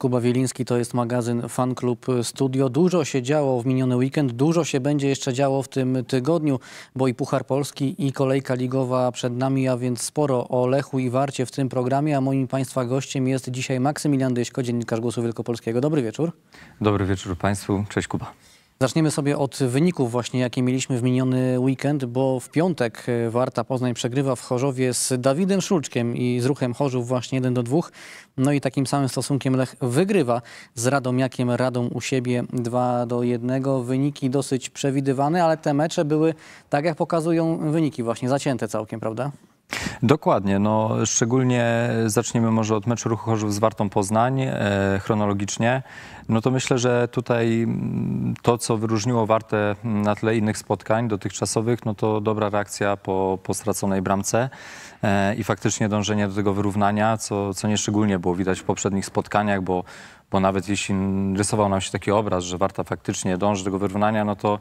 Kuba Wieliński, to jest magazyn Fan Club Studio. Dużo się działo w miniony weekend, dużo się będzie jeszcze działo w tym tygodniu, bo i Puchar Polski i kolejka ligowa przed nami, a więc sporo o Lechu i Warcie w tym programie, a moim Państwa gościem jest dzisiaj Maksymilian Dyśko, dziennikarz Głosu Wielkopolskiego. Dobry wieczór. Dobry wieczór Państwu. Cześć Kuba. Zaczniemy sobie od wyników właśnie, jakie mieliśmy w miniony weekend, bo w piątek e, Warta Poznań przegrywa w Chorzowie z Dawidem Szulczkiem i z ruchem Chorzów właśnie 1 do 2. No i takim samym stosunkiem Lech wygrywa z Radomiakiem Radą u siebie 2 do 1. Wyniki dosyć przewidywane, ale te mecze były, tak jak pokazują wyniki, właśnie zacięte całkiem, prawda? Dokładnie, no szczególnie zaczniemy może od meczu Ruchu Chorzów z Wartą Poznań e, chronologicznie. No to myślę, że tutaj mm, to, co wyróżniło Wartę mm, na tle innych spotkań dotychczasowych, no to dobra reakcja po, po straconej bramce e, i faktycznie dążenie do tego wyrównania, co, co nieszczególnie było widać w poprzednich spotkaniach, bo bo nawet jeśli rysował nam się taki obraz, że Warta faktycznie dąży do tego wyrównania, no to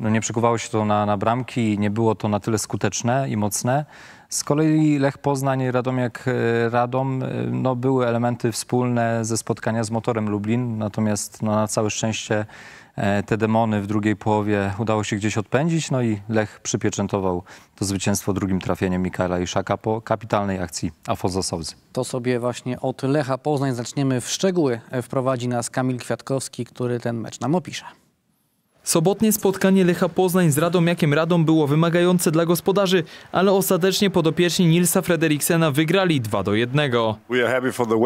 no nie przekuwało się to na, na bramki i nie było to na tyle skuteczne i mocne, z kolei Lech Poznań, Radomiak e, Radom e, no, były elementy wspólne ze spotkania z Motorem Lublin, natomiast no, na całe szczęście e, te demony w drugiej połowie udało się gdzieś odpędzić, no i Lech przypieczętował to zwycięstwo drugim trafieniem Mikaela Iszaka po kapitalnej akcji Afozasowcy. To sobie właśnie od Lecha Poznań zaczniemy w szczegóły. Wprowadzi nas Kamil Kwiatkowski, który ten mecz nam opisze. Sobotnie spotkanie Lecha Poznań z radą. Radomiakiem Radą było wymagające dla gospodarzy, ale ostatecznie podopieczni Nilsa Frederiksena wygrali 2 do 1.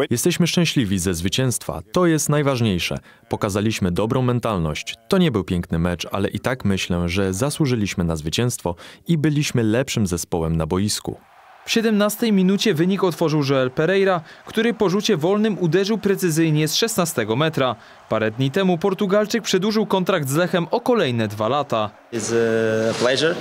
Jesteśmy szczęśliwi ze zwycięstwa. To jest najważniejsze. Pokazaliśmy dobrą mentalność. To nie był piękny mecz, ale i tak myślę, że zasłużyliśmy na zwycięstwo i byliśmy lepszym zespołem na boisku. W 17 minucie wynik otworzył Joel Pereira, który po rzucie wolnym uderzył precyzyjnie z 16 metra. Parę dni temu Portugalczyk przedłużył kontrakt z Lechem o kolejne dwa lata. It's a pleasure.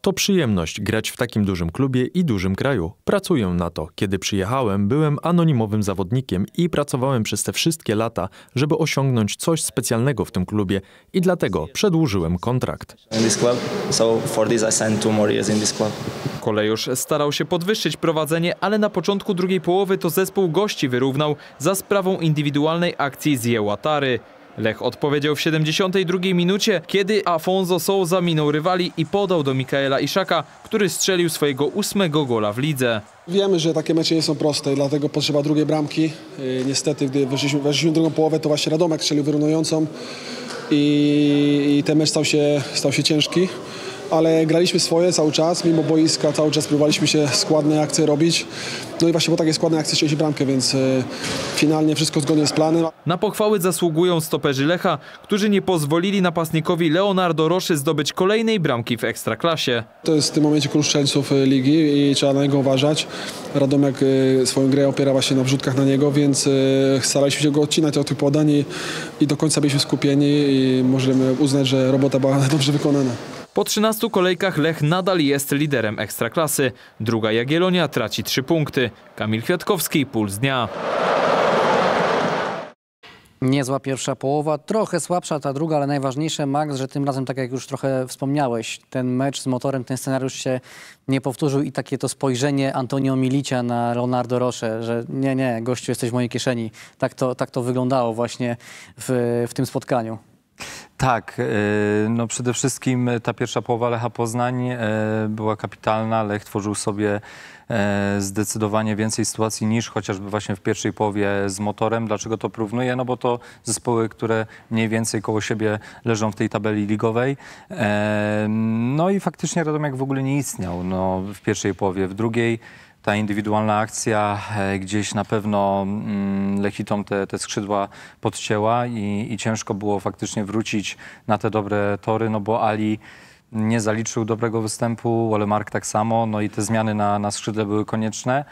To przyjemność grać w takim dużym klubie i dużym kraju. Pracuję na to. Kiedy przyjechałem, byłem anonimowym zawodnikiem i pracowałem przez te wszystkie lata, żeby osiągnąć coś specjalnego w tym klubie i dlatego przedłużyłem kontrakt. Kolejusz starał się podwyższyć prowadzenie, ale na początku drugiej połowy to zespół gości wyrównał za sprawą indywidualnej akcji z Jełatary. Lech odpowiedział w 72 minucie, kiedy Afonso Souza minął rywali i podał do Mikaela Iszaka, który strzelił swojego ósmego gola w lidze. Wiemy, że takie mecze nie są proste i dlatego potrzeba drugiej bramki. Y, niestety, gdy weszliśmy, weszliśmy w drugą połowę, to właśnie Radomek strzelił wyrównującą i, i ten mecz stał się, stał się ciężki ale graliśmy swoje cały czas, mimo boiska cały czas próbowaliśmy się składne akcje robić. No i właśnie po takiej składnej akcji się bramkę, więc e, finalnie wszystko zgodnie z planem. Na pochwały zasługują stoperzy Lecha, którzy nie pozwolili napastnikowi Leonardo Roszy zdobyć kolejnej bramki w Ekstraklasie. To jest w tym momencie król e, ligi i trzeba na niego uważać. Radomek e, swoją grę opiera właśnie na wrzutkach na niego, więc staraliśmy się go odcinać od tych podań i, i do końca byliśmy skupieni i możemy uznać, że robota była dobrze wykonana. Po 13 kolejkach Lech nadal jest liderem Ekstraklasy. Druga Jagielonia traci 3 punkty. Kamil Kwiatkowski, Puls Dnia. Niezła pierwsza połowa, trochę słabsza ta druga, ale najważniejsze, Max, że tym razem, tak jak już trochę wspomniałeś, ten mecz z motorem, ten scenariusz się nie powtórzył i takie to spojrzenie Antonio Milicia na Leonardo Rosze, że nie, nie, gościu, jesteś w mojej kieszeni. Tak to, tak to wyglądało właśnie w, w tym spotkaniu. Tak, e, no przede wszystkim e, ta pierwsza połowa Lecha Poznań e, była kapitalna. Lech tworzył sobie zdecydowanie więcej sytuacji niż chociażby właśnie w pierwszej połowie z motorem. Dlaczego to porównuję? No bo to zespoły, które mniej więcej koło siebie leżą w tej tabeli ligowej. No i faktycznie Radomiak w ogóle nie istniał no, w pierwszej połowie. W drugiej ta indywidualna akcja e, gdzieś na pewno mm, Lechitom te, te skrzydła podcięła i, i ciężko było faktycznie wrócić na te dobre tory, no bo Ali nie zaliczył dobrego występu, Olemark tak samo, no i te zmiany na, na skrzydle były konieczne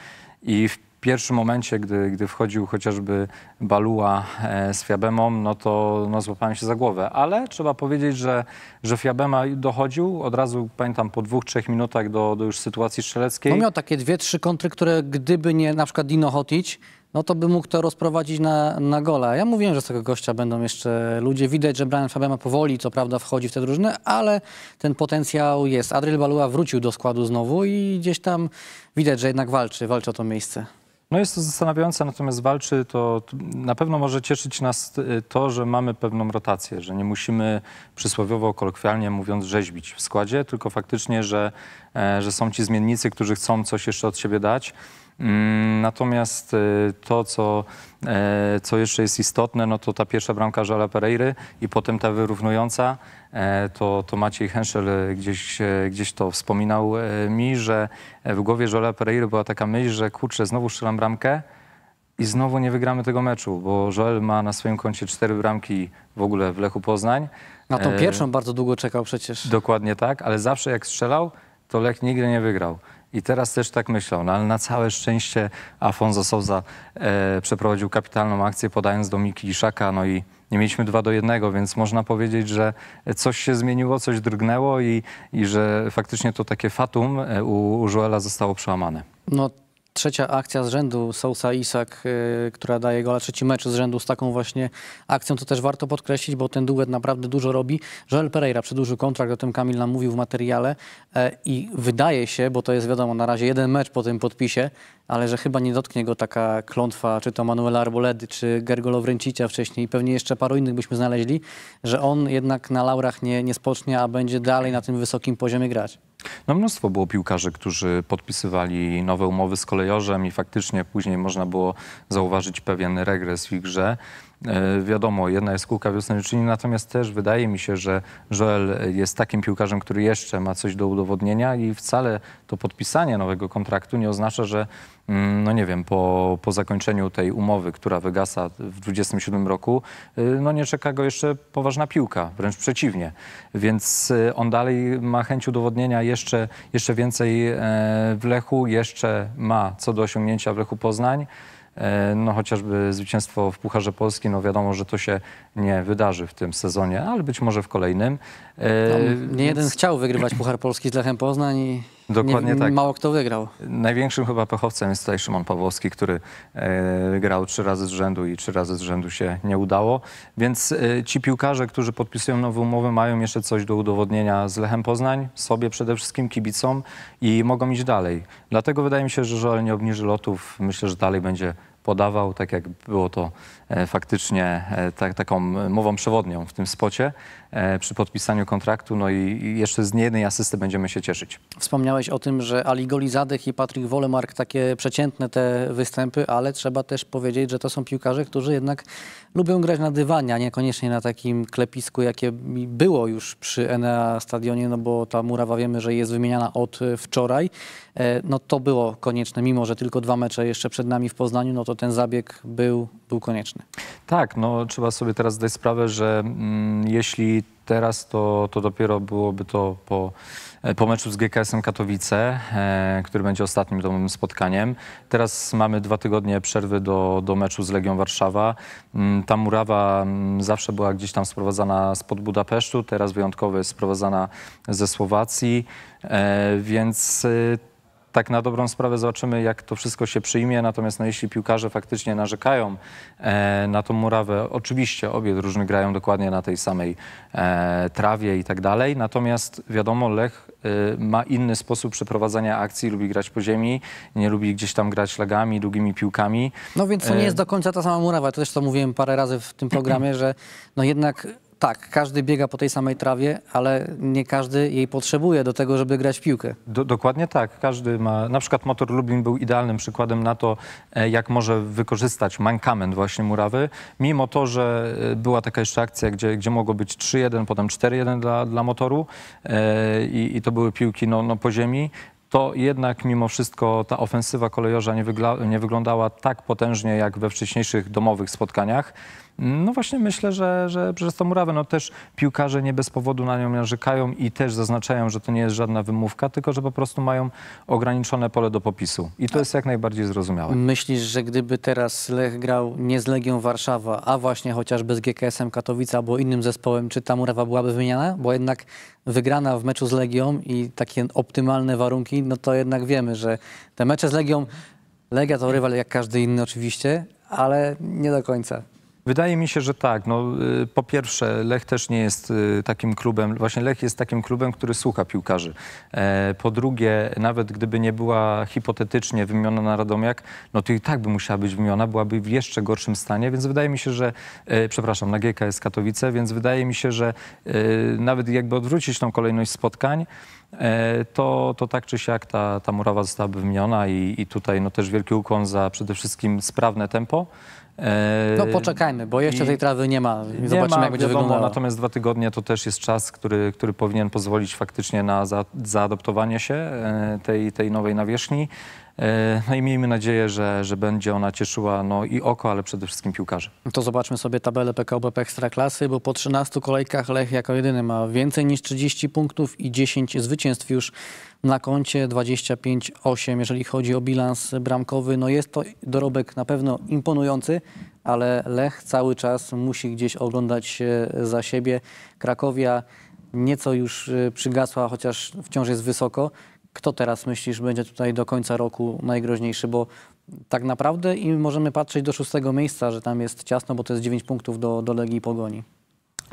i w w pierwszym momencie, gdy, gdy wchodził chociażby Baluła e, z Fiabemą, no to no, złapałem się za głowę. Ale trzeba powiedzieć, że, że Fiabema dochodził od razu, pamiętam, po dwóch, trzech minutach do, do już sytuacji strzeleckiej. No miał takie dwie, trzy kontry, które gdyby nie na przykład Dino Hotić, no to by mógł to rozprowadzić na, na gola. Ja mówiłem, że z tego gościa będą jeszcze ludzie. Widać, że Brian Fabema powoli, co prawda, wchodzi w te drużyny, ale ten potencjał jest. Adriel Balua wrócił do składu znowu i gdzieś tam widać, że jednak walczy, walczy o to miejsce. No jest to zastanawiające, natomiast walczy to, na pewno może cieszyć nas y, to, że mamy pewną rotację, że nie musimy przysłowiowo, kolokwialnie mówiąc rzeźbić w składzie, tylko faktycznie, że, e, że są ci zmiennicy, którzy chcą coś jeszcze od siebie dać. Mm, natomiast y, to, co, e, co jeszcze jest istotne, no to ta pierwsza bramka Żala Pereiry i potem ta wyrównująca, e, to, to Maciej Henszel e, gdzieś, gdzieś to wspominał mi, że w głowie Żala Pereiry była taka myśl, że kurczę, znowu strzelam bramkę, i znowu nie wygramy tego meczu, bo Joel ma na swoim koncie cztery bramki w ogóle w Lechu Poznań. Na tą pierwszą e... bardzo długo czekał przecież. Dokładnie tak, ale zawsze jak strzelał, to Lech nigdy nie wygrał. I teraz też tak myślał, no ale na całe szczęście Afonso Souza e, przeprowadził kapitalną akcję podając do Miki Iszaka, no i nie mieliśmy dwa do jednego, więc można powiedzieć, że coś się zmieniło, coś drgnęło i, i że faktycznie to takie fatum e, u, u Joela zostało przełamane. No trzecia akcja z rzędu Sousa Isak, y, która daje gola, trzeci mecz z rzędu z taką właśnie akcją, to też warto podkreślić, bo ten duet naprawdę dużo robi. Joel Pereira przedłużył kontrakt, o tym Kamil nam mówił w materiale e, i wydaje się, bo to jest wiadomo na razie jeden mecz po tym podpisie, ale że chyba nie dotknie go taka klątwa, czy to Manuela Arboledy, czy Gergo Lowrencicia wcześniej, pewnie jeszcze paru innych byśmy znaleźli, że on jednak na laurach nie, nie spocznie, a będzie dalej na tym wysokim poziomie grać. No mnóstwo było piłkarzy, którzy podpisywali nowe umowy z kolejorzem i faktycznie później można było zauważyć pewien regres w ich grze. E, wiadomo, jedna jest kółka wiosnowiczni, natomiast też wydaje mi się, że Joel jest takim piłkarzem, który jeszcze ma coś do udowodnienia i wcale to podpisanie nowego kontraktu nie oznacza, że mm, no nie wiem, po, po zakończeniu tej umowy, która wygasa w 27 roku, y, no nie czeka go jeszcze poważna piłka, wręcz przeciwnie. Więc y, on dalej ma chęć udowodnienia jeszcze, jeszcze więcej e, w Lechu, jeszcze ma co do osiągnięcia w Lechu Poznań. E, no chociażby zwycięstwo w Pucharze Polski, no wiadomo, że to się nie wydarzy w tym sezonie, ale być może w kolejnym. No, nie jeden chciał wygrywać Puchar Polski z Lechem Poznań i Dokładnie nie, tak. mało kto wygrał. Największym chyba pechowcem jest tutaj Szymon Pawłowski, który e, grał trzy razy z rzędu i trzy razy z rzędu się nie udało. Więc e, ci piłkarze, którzy podpisują nowe umowy, mają jeszcze coś do udowodnienia z Lechem Poznań, sobie przede wszystkim kibicom i mogą iść dalej. Dlatego wydaje mi się, że Żol nie obniży lotów. Myślę, że dalej będzie podawał, tak jak było to E, faktycznie tak, taką mową przewodnią w tym spocie e, przy podpisaniu kontraktu. No i jeszcze z niejednej asysty będziemy się cieszyć. Wspomniałeś o tym, że Ali Golizadek i Patryk Wolemark takie przeciętne te występy, ale trzeba też powiedzieć, że to są piłkarze, którzy jednak lubią grać na dywanie, a niekoniecznie na takim klepisku, jakie było już przy Enea Stadionie, no bo ta murawa wiemy, że jest wymieniana od wczoraj. No to było konieczne, mimo że tylko dwa mecze jeszcze przed nami w Poznaniu, no to ten zabieg był był konieczny. Tak, no trzeba sobie teraz zdać sprawę, że mm, jeśli teraz, to, to dopiero byłoby to po, e, po meczu z GKS-em Katowice, e, który będzie ostatnim domowym spotkaniem. Teraz mamy dwa tygodnie przerwy do, do meczu z Legią Warszawa. Mm, ta murawa mm, zawsze była gdzieś tam sprowadzana spod Budapesztu, teraz wyjątkowo jest sprowadzana ze Słowacji, e, więc... E, tak na dobrą sprawę zobaczymy, jak to wszystko się przyjmie. Natomiast no, jeśli piłkarze faktycznie narzekają e, na tą murawę, oczywiście obie drużyny grają dokładnie na tej samej e, trawie i tak dalej. Natomiast wiadomo, Lech e, ma inny sposób przeprowadzania akcji, lubi grać po ziemi, nie lubi gdzieś tam grać legami, długimi piłkami. No więc to nie e, jest do końca ta sama murawa. To też to mówiłem parę razy w tym programie, że no jednak tak, każdy biega po tej samej trawie, ale nie każdy jej potrzebuje do tego, żeby grać w piłkę. Do, dokładnie tak. Każdy ma. Na przykład motor Lublin był idealnym przykładem na to, e, jak może wykorzystać mankament właśnie murawy. Mimo to, że e, była taka jeszcze akcja, gdzie, gdzie mogło być 3-1, potem 4-1 dla, dla motoru e, i, i, to były piłki no, no po ziemi to jednak mimo wszystko ta ofensywa kolejorza nie, nie, wyglądała tak potężnie jak we wcześniejszych domowych spotkaniach. No właśnie myślę, że, że przez tą murawę no też piłkarze nie bez powodu na nią narzekają i też zaznaczają, że to nie jest żadna wymówka, tylko że po prostu mają ograniczone pole do popisu. I to jest jak najbardziej zrozumiałe. Myślisz, że gdyby teraz Lech grał nie z Legią Warszawa, a właśnie chociażby z GKS-em Katowice albo innym zespołem, czy ta murawa byłaby wymieniana? Bo jednak wygrana w meczu z Legią i takie optymalne warunki, no to jednak wiemy, że te mecze z Legią, Legia to rywal jak każdy inny oczywiście, ale nie do końca. Wydaje mi się, że tak. No, y, po pierwsze, Lech też nie jest y, takim klubem, właśnie Lech jest takim klubem, który słucha piłkarzy. E, po drugie, nawet gdyby nie była hipotetycznie wymieniona na Radomiak, no to i tak by musiała być wymieniona, byłaby w jeszcze gorszym stanie, więc wydaje mi się, że, e, przepraszam, na GKS Katowice, więc wydaje mi się, że e, nawet jakby odwrócić tą kolejność spotkań, to, to tak czy siak ta, ta murawa zostałaby wymieniona i, i tutaj no też wielki ukłon za przede wszystkim sprawne tempo, E, no poczekajmy, bo jeszcze tej trawy nie ma. Nie Zobaczymy, ma, jak będzie wiadomo, wyglądała. Natomiast dwa tygodnie to też jest czas, który, który powinien pozwolić faktycznie na za, zaadoptowanie się e, tej, tej nowej nawierzchni. E, no i miejmy nadzieję, że, że będzie ona cieszyła no, i oko, ale przede wszystkim piłkarzy. To zobaczmy sobie tabelę PKO BP Ekstraklasy, bo po 13 kolejkach Lech jako jedyny ma więcej niż 30 punktów i 10 zwycięstw już na koncie 25-8, jeżeli chodzi o bilans bramkowy. No jest to dorobek na pewno imponujący, ale Lech cały czas musi gdzieś oglądać się za siebie. Krakowia nieco już y, przygasła, chociaż wciąż jest wysoko kto teraz myślisz będzie tutaj do końca roku najgroźniejszy, bo tak naprawdę i możemy patrzeć do szóstego miejsca, że tam jest ciasno, bo to jest 9 punktów do, do Legii Pogoni.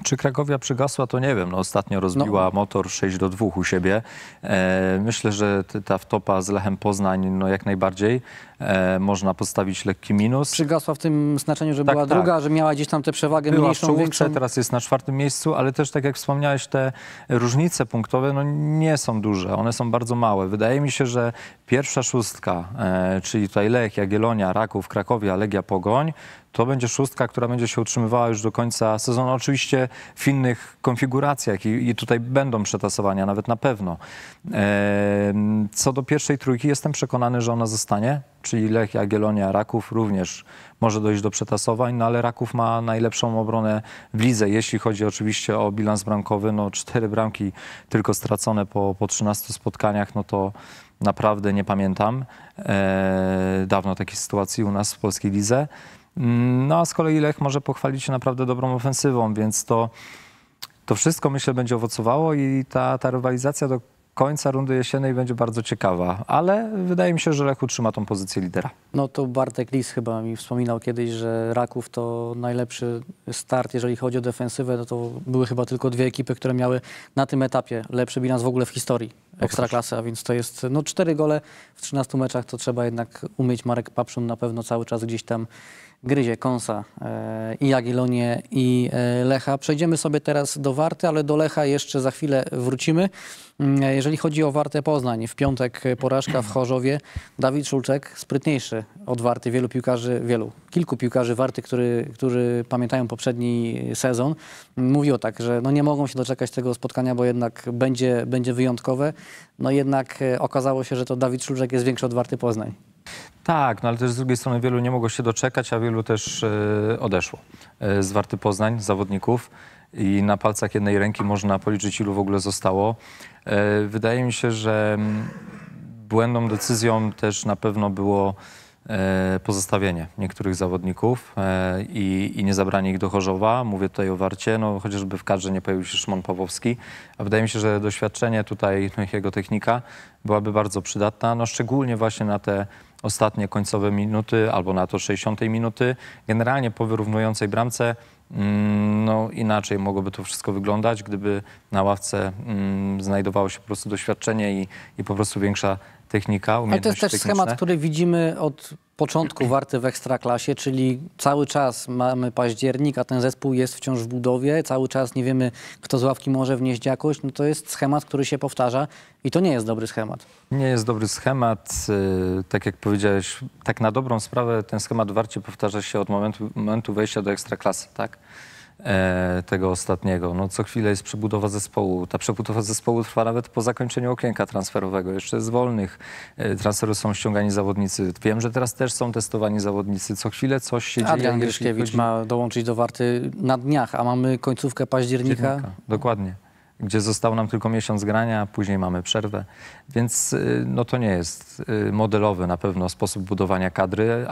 Czy Krakowia przygasła, to nie wiem. No, ostatnio rozbiła no. motor 6 do 2 u siebie. E, myślę, że ta wtopa z Lechem Poznań no, jak najbardziej e, można postawić lekki minus. Przygasła w tym znaczeniu, że tak, była tak. druga, że miała gdzieś tam tę przewagę była mniejszą, w czołówce, większą. teraz jest na czwartym miejscu, ale też tak jak wspomniałeś, te różnice punktowe no, nie są duże, one są bardzo małe. Wydaje mi się, że pierwsza szóstka, e, czyli tutaj Lech, Jagiellonia, Raków, Krakowia, Legia, Pogoń, to będzie szóstka, która będzie się utrzymywała już do końca sezonu. Oczywiście w innych konfiguracjach i, i tutaj będą przetasowania, nawet na pewno. E, co do pierwszej trójki, jestem przekonany, że ona zostanie, czyli Lech, Jagiellonia, Raków również może dojść do przetasowań, no ale Raków ma najlepszą obronę w lidze, jeśli chodzi oczywiście o bilans bramkowy, no cztery bramki tylko stracone po, po 13 spotkaniach, no to naprawdę nie pamiętam e, dawno takiej sytuacji u nas w polskiej lidze. Mm, no a z kolei Lech może pochwalić się naprawdę dobrą ofensywą, więc to, to wszystko myślę będzie owocowało i ta, ta rywalizacja do końca rundy jesiennej będzie bardzo ciekawa, ale wydaje mi się, że Lech utrzyma tą pozycję lidera. No to Bartek Lis chyba mi wspominał kiedyś, że Raków to najlepszy start, jeżeli chodzi o defensywę, no to były chyba tylko dwie ekipy, które miały na tym etapie lepszy bilans w ogóle w historii no tak. Ekstraklasy, a więc to jest no cztery gole w 13 meczach, to trzeba jednak umieć Marek Papszun na pewno cały czas gdzieś tam gryzie Konsa e, i Jagiellonię i e, Lecha. Przejdziemy sobie teraz do Warty, ale do Lecha jeszcze za chwilę wrócimy. Mm, e, jeżeli chodzi o Wartę Poznań, w piątek porażka w Chorzowie. Dawid Szulczek, sprytniejszy od Warty, wielu piłkarzy, wielu, kilku piłkarzy Warty, który, którzy pamiętają poprzedni sezon, mówiło tak, że no nie mogą się doczekać tego spotkania, bo jednak będzie, będzie wyjątkowe. No jednak okazało się, że to Dawid Szulczek jest większy od Warty Poznań. Tak, no ale też z drugiej strony wielu nie mogło się doczekać, a wielu też y, odeszło. Y, z Warty Poznań, zawodników i na palcach jednej ręki można policzyć, ilu w ogóle zostało. Y, wydaje mi się, że mm, błędną decyzją też na pewno było pozostawienie niektórych zawodników i, i, nie zabranie ich do Chorzowa. Mówię tutaj o Warcie, no chociażby w kadrze nie pojawił się Szymon Pawłowski, a wydaje mi się, że doświadczenie tutaj, no, jego technika byłaby bardzo przydatna, no szczególnie właśnie na te ostatnie końcowe minuty albo na to 60 minuty. Generalnie po wyrównującej bramce mm, no inaczej mogłoby to wszystko wyglądać, gdyby na ławce mm, znajdowało się po prostu doświadczenie i, i po prostu większa technika, Ale to jest też techniczne. schemat, który widzimy od początku Warty w Ekstraklasie, czyli cały czas mamy październik, a ten zespół jest wciąż w budowie, cały czas nie wiemy, kto z ławki może wnieść jakość. No to jest schemat, który się powtarza i to nie jest dobry schemat. Nie jest dobry schemat. Y, tak jak powiedziałeś, tak na dobrą sprawę ten schemat w Warcie powtarza się od momentu, momentu wejścia do Ekstraklasy, tak? E, tego ostatniego. No, co chwilę jest przebudowa zespołu. Ta przebudowa zespołu trwa nawet po zakończeniu okienka transferowego. Jeszcze z wolnych e, transferów są ściągani zawodnicy. Wiem, że teraz też są testowani zawodnicy. Co chwilę coś się Adrian dzieje. Adrian Gryszkiewicz chodzi... ma dołączyć do Warty na dniach, a mamy końcówkę października. października. Dokładnie gdzie został nam tylko miesiąc grania, a później mamy przerwę. Więc y, no to nie jest y, modelowy na pewno sposób budowania kadry,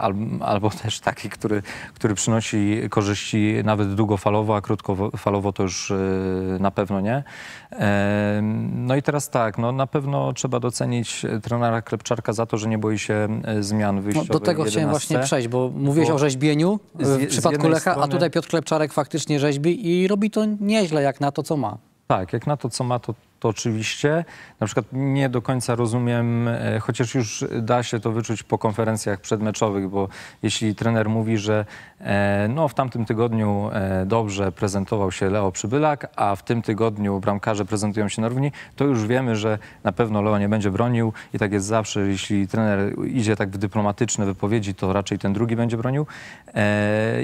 albo też taki, który, który przynosi korzyści nawet długofalowo, a krótkofalowo to już y, na pewno nie. No i teraz tak, no na pewno trzeba docenić trenera Klepczarka za to, że nie boi się zmian wyjściowych. No do tego chciałem właśnie przejść, bo mówiłeś bo o rzeźbieniu w z, przypadku z Lecha, strony... a tutaj Piotr Klepczarek faktycznie rzeźbi i robi to nieźle jak na to, co ma. Tak, jak na to, co ma, to to oczywiście. Na przykład nie do końca rozumiem, e, chociaż już da się to wyczuć po konferencjach przedmeczowych, bo jeśli trener mówi, że e, no, w tamtym tygodniu e, dobrze prezentował się Leo Przybylak, a w tym tygodniu bramkarze prezentują się na równi, to już wiemy, że na pewno Leo nie będzie bronił i tak jest zawsze. Jeśli trener idzie tak w dyplomatyczne wypowiedzi, to raczej ten drugi będzie bronił.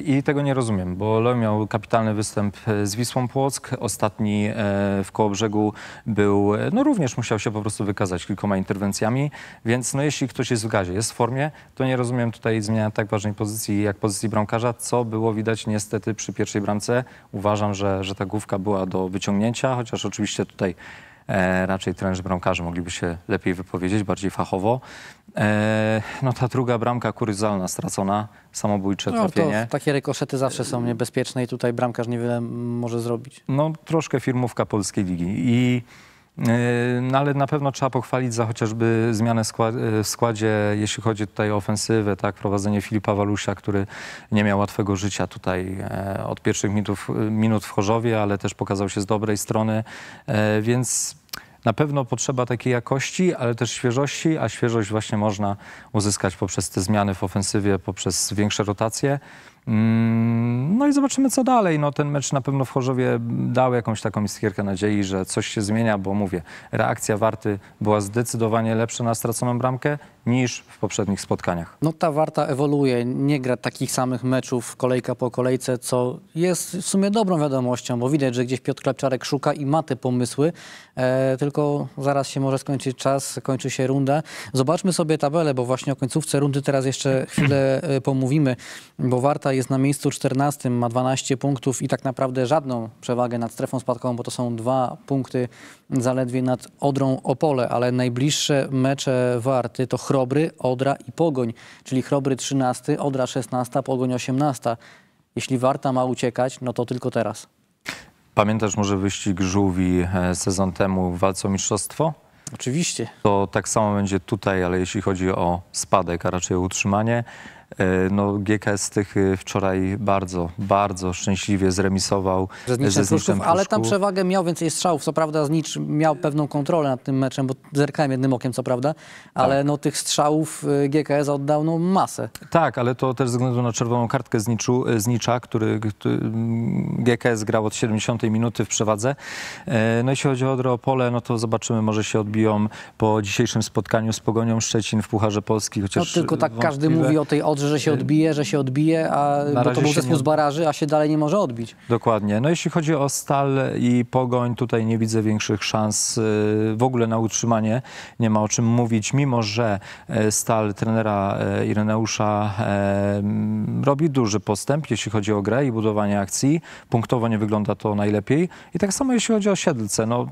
I tego nie rozumiem, bo Leo miał kapitalny występ z Wisłą Płock, ostatni w Kołobrzegu był, e, no również musiał się po prostu wykazać kilkoma interwencjami, więc no jeśli ktoś jest w gazie, jest w formie, to nie rozumiem tutaj zmiany tak ważnej pozycji jak pozycji bramkarza, co było widać niestety przy pierwszej bramce. Uważam, że, że ta główka była do wyciągnięcia, chociaż oczywiście tutaj E, raczej trenerzy bramkarzy mogliby się lepiej wypowiedzieć, bardziej fachowo. E, no ta druga bramka kuryzalna stracona, samobójcze no, trafienie. To, takie rykoszety zawsze są niebezpieczne i tutaj bramkarz niewiele może zrobić. No troszkę firmówka Polskiej Ligi i Yy, no ale na pewno trzeba pochwalić za chociażby zmianę yy, w składzie, jeśli chodzi tutaj o ofensywę, tak, prowadzenie Filipa Walusia, który nie miał łatwego życia tutaj e, od pierwszych minutów, yy, minut w Chorzowie, ale też pokazał się z dobrej strony, e, więc na pewno potrzeba takiej jakości, ale też świeżości, a świeżość właśnie można uzyskać poprzez te zmiany w ofensywie, poprzez większe rotacje. Mm, no i zobaczymy, co dalej. No, ten mecz na pewno w Chorzowie dał jakąś taką iskierkę nadziei, że coś się zmienia, bo mówię, reakcja Warty była zdecydowanie lepsza na straconą bramkę niż w poprzednich spotkaniach. No ta Warta ewoluuje, nie gra takich samych meczów kolejka po kolejce, co jest w sumie dobrą wiadomością, bo widać, że gdzieś Piotr Klepczarek szuka i ma te pomysły, e, tylko zaraz się może skończyć czas, kończy się runda. Zobaczmy sobie tabelę, bo właśnie o końcówce rundy teraz jeszcze chwilę e, pomówimy, bo Warta jest na miejscu 14, ma 12 punktów i tak naprawdę żadną przewagę nad strefą spadkową, bo to są dwa punkty zaledwie nad Odrą Opole, ale najbliższe mecze Warty to Chrom Chrobry, Odra i Pogoń, czyli Chrobry 13, Odra 16, Pogoń 18. Jeśli Warta ma uciekać, no to tylko teraz. Pamiętasz może wyścig żółwi e, sezon temu w walce o mistrzostwo? Oczywiście. To tak samo będzie tutaj, ale jeśli chodzi o spadek, a raczej o utrzymanie, E, no, GKS tych e, wczoraj bardzo, bardzo szczęśliwie zremisował ze Zniczem, Pruszków, ale tam przewagę miał więcej strzałów. Co prawda Znicz miał pewną kontrolę nad tym meczem, bo zerkałem jednym okiem, co prawda, ale tak. no, tych strzałów e, GKS oddał no, masę. Tak, ale to też ze względu na czerwoną kartkę Zniczu, Znicza, który, który mm, GKS grał od 70 minuty w przewadze. No jeśli chodzi o Odropole, no to zobaczymy, może się odbiją po dzisiejszym spotkaniu z Pogonią Szczecin w Pucharze Polski. Chociaż no, tylko tak wątpliwe. każdy mówi o tej Odropole Piotrze, że się odbije, że się odbije, a, bo to był zespół nie... z baraży, a się dalej nie może odbić. Dokładnie. No jeśli chodzi o Stal i Pogoń, tutaj nie widzę większych szans y, w ogóle na utrzymanie. Nie ma o czym mówić, mimo że e, Stal trenera e, Ireneusza e, robi duży postęp, jeśli chodzi o grę i budowanie akcji. Punktowo nie wygląda to najlepiej. I tak samo jeśli chodzi o Siedlce. No,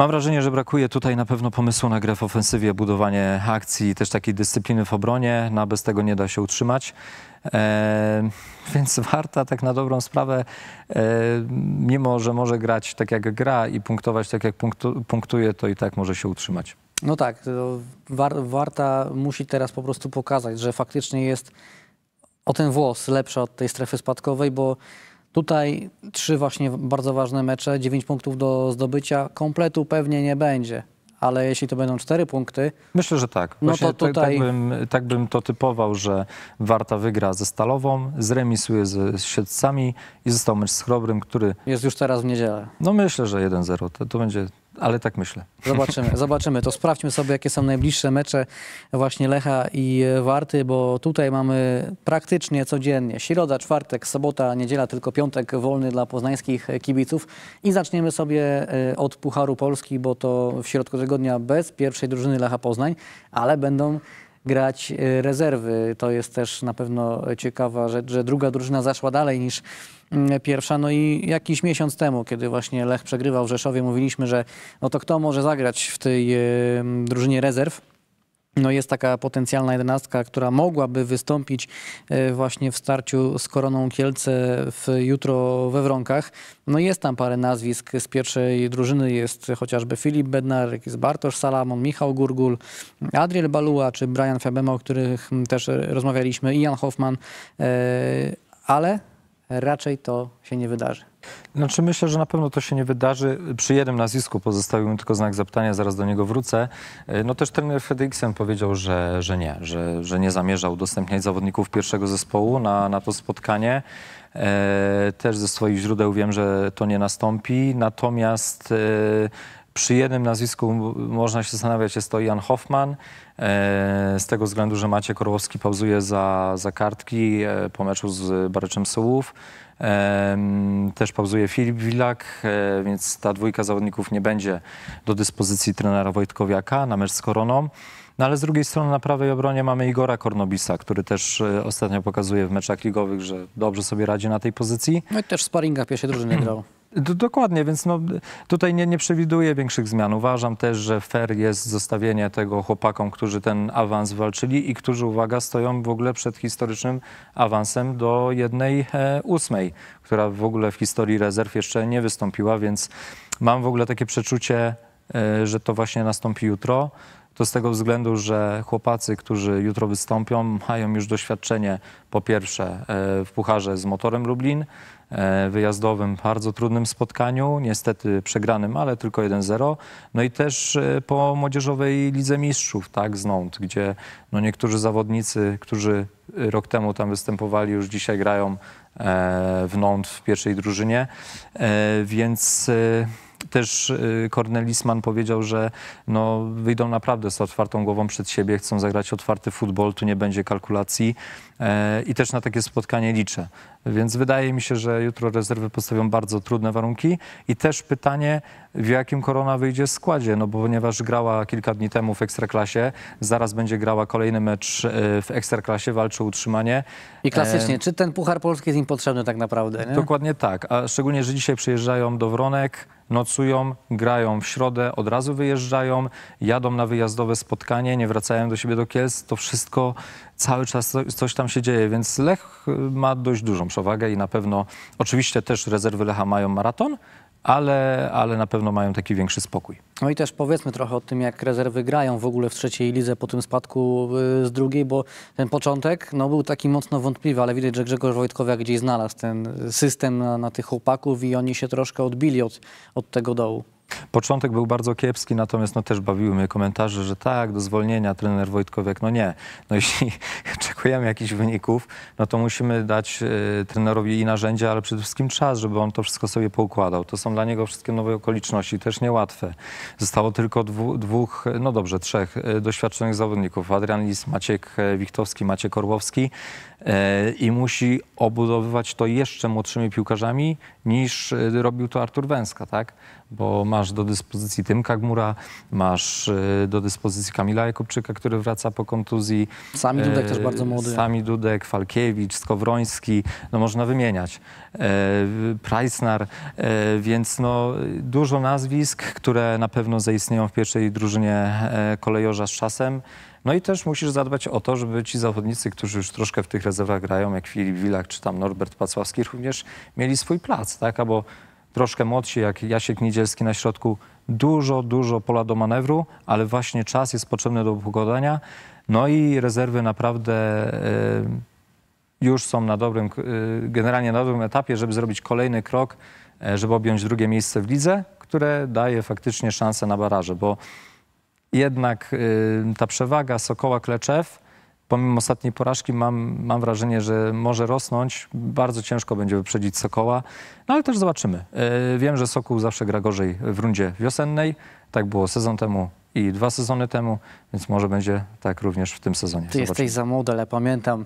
Mam wrażenie, że brakuje tutaj na pewno pomysłu na grę w ofensywie, budowanie akcji, też takiej dyscypliny w obronie. Na no bez tego nie da się utrzymać. E, więc Warta tak na dobrą sprawę, e, mimo że może grać tak jak gra i punktować tak jak punktu, punktuje, to i tak może się utrzymać. No tak, war, Warta musi teraz po prostu pokazać, że faktycznie jest o ten włos lepsza od tej strefy spadkowej, bo Tutaj trzy właśnie bardzo ważne mecze, dziewięć punktów do zdobycia. Kompletu pewnie nie będzie, ale jeśli to będą cztery punkty. Myślę, że tak. No to tutaj... tak, bym, tak bym to typował, że Warta wygra ze Stalową, zremisuje ze z Siedcami i został mecz z Chrobrym, który. Jest już teraz w niedzielę. No myślę, że 1-0. To, to będzie ale tak myślę. Zobaczymy, zobaczymy. To sprawdźmy sobie, jakie są najbliższe mecze właśnie Lecha i Warty, bo tutaj mamy praktycznie codziennie środa, czwartek, sobota, niedziela, tylko piątek wolny dla poznańskich kibiców. I zaczniemy sobie e, od Pucharu Polski, bo to w środku tygodnia bez pierwszej drużyny Lecha Poznań, ale będą grać e, rezerwy. To jest też na pewno ciekawa rzecz, że druga drużyna zaszła dalej niż pierwsza. No i jakiś miesiąc temu, kiedy właśnie Lech przegrywał w Rzeszowie, mówiliśmy, że no to kto może zagrać w tej drużynie rezerw? No jest taka potencjalna jedenastka, która mogłaby wystąpić e, właśnie w starciu z Koroną Kielce w jutro we Wronkach. No jest tam parę nazwisk z pierwszej drużyny, jest chociażby Filip Bednarek, jest Bartosz Salamon, Michał Gurgul, Adriel Baluła czy Brian Fiabema, o których też rozmawialiśmy, Ian Hoffman, e, ale raczej to się nie wydarzy. Znaczy myślę, że na pewno to się nie wydarzy. Przy jednym nazwisku pozostawił tylko znak zapytania, zaraz do niego wrócę. Y, no też trener Frederiksen powiedział, że, że nie, że, że nie zamierza udostępniać zawodników pierwszego zespołu na, na to spotkanie. E, też ze swoich źródeł wiem, że to nie nastąpi. Natomiast e, przy jednym nazwisku można się zastanawiać, jest to Jan Hoffman, e, z tego względu, że Maciek Orłowski pauzuje za, za kartki e, po meczu z Baryczem Sołów. E, też pauzuje Filip Wilak, więc ta dwójka zawodników nie będzie do dyspozycji trenera Wojtkowiaka na mecz z Koroną. No ale z drugiej strony na prawej obronie mamy Igora Kornobisa, który też ostatnio pokazuje w meczach ligowych, że dobrze sobie radzi na tej pozycji. No i też w sparingach pierwszej drużyny grał. Dokładnie, więc no, tutaj nie, nie przewiduję większych zmian. Uważam też, że fair jest zostawienie tego chłopakom, którzy ten awans walczyli i którzy, uwaga, stoją w ogóle przed historycznym awansem do jednej e, ósmej, która w ogóle w historii rezerw jeszcze nie wystąpiła, więc mam w ogóle takie przeczucie, e, że to właśnie nastąpi jutro. To z tego względu, że chłopacy, którzy jutro wystąpią, mają już doświadczenie po pierwsze e, w pucharze z motorem Lublin, e, wyjazdowym, bardzo trudnym spotkaniu, niestety przegranym, ale tylko 1-0. No i też e, po młodzieżowej Lidze Mistrzów, tak, z Nąd, gdzie no niektórzy zawodnicy, którzy rok temu tam występowali, już dzisiaj grają w Nąd w pierwszej drużynie, więc też y, Cornelisman powiedział, że no, wyjdą naprawdę z otwartą głową przed siebie, chcą zagrać otwarty futbol, tu nie będzie kalkulacji e, i też na takie spotkanie liczę. Więc wydaje mi się, że jutro rezerwy postawią bardzo trudne warunki i też pytanie, w jakim Korona wyjdzie w składzie, no bo ponieważ grała kilka dni temu w Ekstraklasie, zaraz będzie grała kolejny mecz e, w Ekstraklasie, walczy o utrzymanie. I e, klasycznie, e... czy ten Puchar Polski jest im potrzebny tak naprawdę? Nie? Dokładnie tak, a szczególnie, że dzisiaj przyjeżdżają do Wronek, nocują, grają w środę, od razu wyjeżdżają, jadą na wyjazdowe spotkanie, nie wracają do siebie do Kielc. To wszystko cały czas coś tam się dzieje, więc Lech ma dość dużą przewagę i na pewno oczywiście też rezerwy Lecha mają maraton, ale, ale na pewno mają taki większy spokój. No i też powiedzmy trochę o tym, jak rezerwy grają w ogóle w trzeciej lidze po tym spadku y, z drugiej, bo ten początek no, był taki mocno wątpliwy, ale widać, że Grzegorz Wojtkowiak gdzieś znalazł ten system na, na tych chłopaków i oni się troszkę odbili od, od tego dołu. Początek był bardzo kiepski, natomiast no, też bawiły mnie komentarze, że tak, do zwolnienia trener Wojtkowiak. No nie. No jeśli oczekujemy jakichś wyników, no to musimy dać y, trenerowi i narzędzia, ale przede wszystkim czas, żeby on to wszystko sobie poukładał. To są dla niego wszystkie nowe okoliczności, też niełatwe. Zostało tylko dwu, dwóch, e, no dobrze, trzech y, doświadczonych zawodników. Adrian Lis, Maciek Wichtowski, Maciek Orłowski i musi obudowywać to jeszcze młodszymi piłkarzami niż robił to Artur Węska, tak? Bo ma masz do dyspozycji Tymka Gmura, masz e, do dyspozycji Kamila Jakubczyka, który wraca po kontuzji. Sami Dudek e, też bardzo młody. Sami Dudek, Falkiewicz, Skowroński, no można wymieniać. E, Prajsnar, więc no dużo nazwisk, które na pewno zaistnieją w pierwszej drużynie kolejorza z czasem. No i też musisz zadbać o to, żeby ci zawodnicy, którzy już troszkę w tych rezerwach grają, jak Filip Wilak czy tam Norbert Pacławski, również mieli swój plac, tak? Albo troszkę młodsi, jak Jasiek Niedzielski na środku, dużo, dużo pola do manewru, ale właśnie czas jest potrzebny do pogodania. No i rezerwy naprawdę y, już są na dobrym, y, generalnie na dobrym etapie, żeby zrobić kolejny krok, e, żeby objąć drugie miejsce w lidze, które daje faktycznie szansę na baraże, bo jednak y, ta przewaga Sokoła Kleczew pomimo ostatniej porażki mam, mam wrażenie, że może rosnąć. Bardzo ciężko będzie wyprzedzić Sokoła, no ale też zobaczymy. E, wiem, że Sokół zawsze gra gorzej w rundzie wiosennej. Tak było sezon temu, i dwa sezony temu, więc może będzie tak również w tym sezonie. Ty Zobaczmy. jesteś za młody, ale pamiętam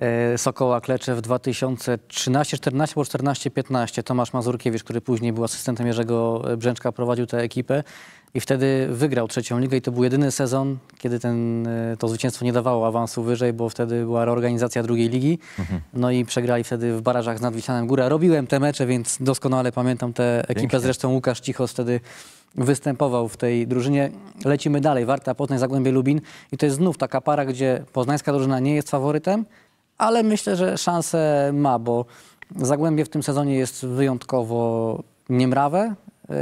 e, Sokoła Klecze w 2013, 14 14, 15. Tomasz Mazurkiewicz, który później był asystentem Jerzego Brzęczka, prowadził tę ekipę i wtedy wygrał trzecią ligę i to był jedyny sezon, kiedy ten, e, to zwycięstwo nie dawało awansu wyżej, bo wtedy była reorganizacja drugiej ligi. Mhm. No i przegrali wtedy w barażach z Nadwiślanem Góra. Robiłem te mecze, więc doskonale pamiętam tę ekipę. Pięknie. Zresztą Łukasz Cichos wtedy występował w tej drużynie. Lecimy dalej. Warta Poznań, Zagłębie Lubin. I to jest znów taka para, gdzie poznańska drużyna nie jest faworytem, ale myślę, że szansę ma, bo Zagłębie w tym sezonie jest wyjątkowo niemrawe y,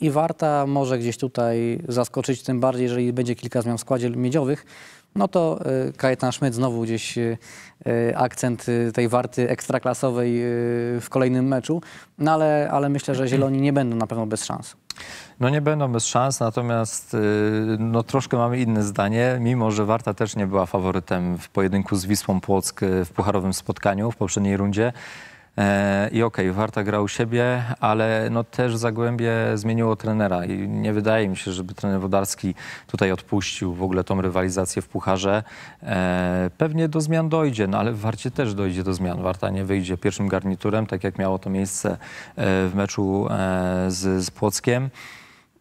i Warta może gdzieś tutaj zaskoczyć, tym bardziej, jeżeli będzie kilka zmian w składzie miedziowych, no to y, Kajetan Szmyt znowu gdzieś y, y, akcent tej warty ekstraklasowej w kolejnym meczu, no ale, ale myślę, że Zieloni nie będą na pewno bez szans. No nie będą bez szans, natomiast no, troszkę mamy inne zdanie, mimo że Warta też nie była faworytem w pojedynku z Wisłą Płock w pucharowym spotkaniu w poprzedniej rundzie. E, I okej, okay, Warta gra u siebie, ale no też Zagłębie zmieniło trenera i nie wydaje mi się, żeby trener Wodarski tutaj odpuścił w ogóle tą rywalizację w Pucharze. E, pewnie do zmian dojdzie, no ale w Warcie też dojdzie do zmian. Warta nie wyjdzie pierwszym garniturem, tak jak miało to miejsce e, w meczu z, z Płockiem.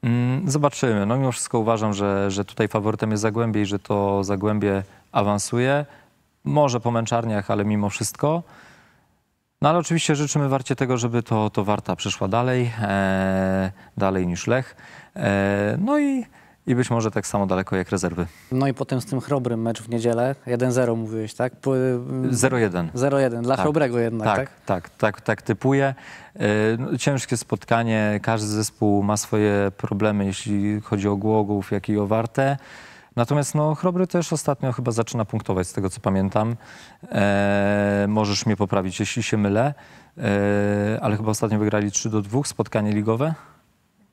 Mm, zobaczymy. No mimo wszystko uważam, że, że tutaj faworytem jest Zagłębie i że to Zagłębie awansuje. Może po męczarniach, ale mimo wszystko. No ale oczywiście życzymy Warcie tego, żeby to, to Warta przyszła dalej, e, dalej niż Lech. E, no i, i być może tak samo daleko jak rezerwy. No i potem z tym Chrobrym mecz w niedzielę, 1-0 mówiłeś, tak? 0-1. 0-1, y, dla tak, Chrobrego jednak, tak? Tak, tak, tak, tak typuję. E, no, ciężkie spotkanie, każdy zespół ma swoje problemy, jeśli chodzi o Głogów, jak i o Wartę. Natomiast no, Chrobry też ostatnio chyba zaczyna punktować, z tego co pamiętam. E, możesz mnie poprawić, jeśli się mylę, e, ale chyba ostatnio wygrali 3 do 2 spotkanie ligowe.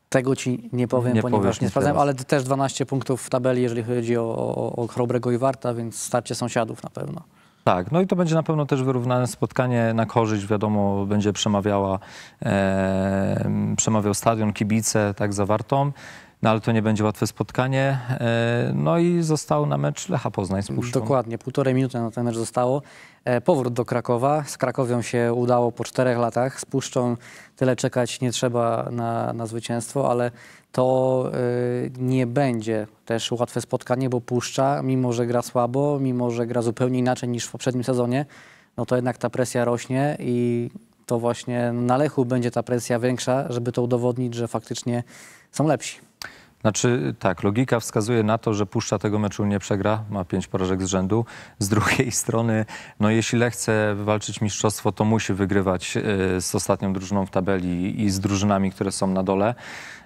Tego ci nie powiem, nie ponieważ nie sprawdzałem, ale też 12 punktów w tabeli, jeżeli chodzi o, o, o Chrobrego i Warta, więc starcie sąsiadów na pewno. Tak, no i to będzie na pewno też wyrównane spotkanie na korzyść, wiadomo, będzie przemawiała, e, przemawiał stadion, kibice, tak, zawartą no ale to nie będzie łatwe spotkanie. E, no i został na mecz Lecha Poznań z Puszczą. Dokładnie, półtorej minuty na ten mecz zostało. E, powrót do Krakowa. Z Krakowią się udało po czterech latach. Z Puszczą tyle czekać nie trzeba na, na zwycięstwo, ale to e, nie będzie też łatwe spotkanie, bo Puszcza, mimo że gra słabo, mimo że gra zupełnie inaczej niż w poprzednim sezonie, no to jednak ta presja rośnie i to właśnie na Lechu będzie ta presja większa, żeby to udowodnić, że faktycznie są lepsi. Znaczy tak, logika wskazuje na to, że Puszcza tego meczu nie przegra, ma pięć porażek z rzędu. Z drugiej strony, no jeśli Lechce walczyć mistrzostwo, to musi wygrywać e, z ostatnią drużyną w tabeli i z drużynami, które są na dole.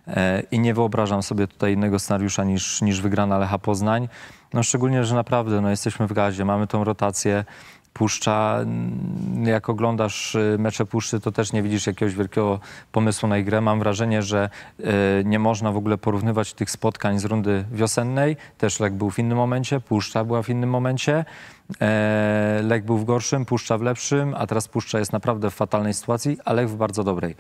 E, I nie wyobrażam sobie tutaj innego scenariusza niż, niż wygrana Lecha Poznań. No szczególnie, że naprawdę no, jesteśmy w gazie, mamy tą rotację. Puszcza, jak oglądasz y, mecze Puszczy, to też nie widzisz jakiegoś wielkiego pomysłu na grę. Mam wrażenie, że y, nie można w ogóle porównywać tych spotkań z rundy wiosennej. Też Lek był w innym momencie, Puszcza była w innym momencie. E, Lek był w gorszym, Puszcza w lepszym, a teraz Puszcza jest naprawdę w fatalnej sytuacji, a Lek w bardzo dobrej.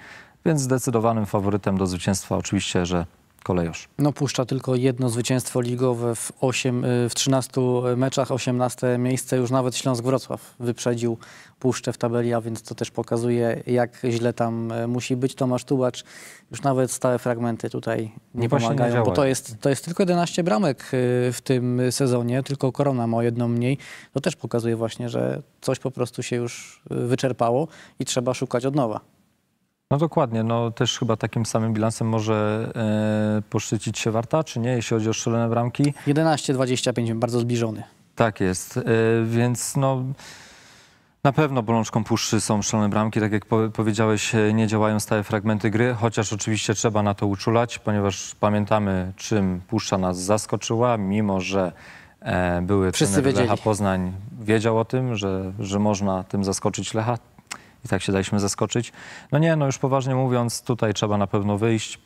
Więc zdecydowanym faworytem do zwycięstwa oczywiście, że kolejosz. No puszcza tylko jedno zwycięstwo ligowe w, 8, y, w 13 meczach, 18 miejsce już nawet Śląsk Wrocław wyprzedził puszczę w tabeli, a więc to też pokazuje jak źle tam e, musi być. Tomasz Tubacz już nawet stałe fragmenty tutaj no nie pomagają, nie bo to jest, to jest tylko 11 bramek y, w tym sezonie, tylko Korona ma jedną mniej. To też pokazuje właśnie, że coś po prostu się już y, wyczerpało i trzeba szukać od nowa. No dokładnie, no też chyba takim samym bilansem może e, poszczycić się Warta, czy nie, jeśli chodzi o szczelone bramki. 11-25, bardzo zbliżony. Tak jest, e, więc no... Na pewno bolączką puszczy są szalone bramki, tak jak powiedziałeś, e, nie działają stałe fragmenty gry, chociaż oczywiście trzeba na to uczulać, ponieważ pamiętamy, czym puszcza nas zaskoczyła, mimo że e, były Wszyscy trener wiedzieli. Lecha Poznań wiedział o tym, że, że można tym zaskoczyć Lecha i tak się daliśmy zaskoczyć. No nie, no już poważnie mówiąc, tutaj trzeba na pewno wyjść,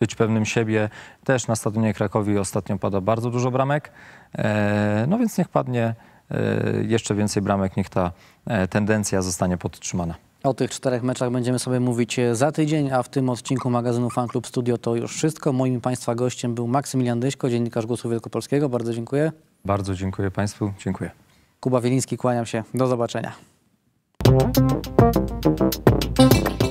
być pewnym siebie. Też na stadionie Krakowi ostatnio pada bardzo dużo bramek, e, no więc niech padnie e, jeszcze więcej bramek, niech ta e, tendencja zostanie podtrzymana. O tych czterech meczach będziemy sobie mówić za tydzień, a w tym odcinku magazynu Fan Club Studio to już wszystko. Moim Państwa gościem był Maksymilian Dyśko, dziennikarz Głosu Wielkopolskiego. Bardzo dziękuję. Bardzo dziękuję Państwu. Dziękuję. Kuba Wieliński, kłaniam się. Do zobaczenia. Thank you.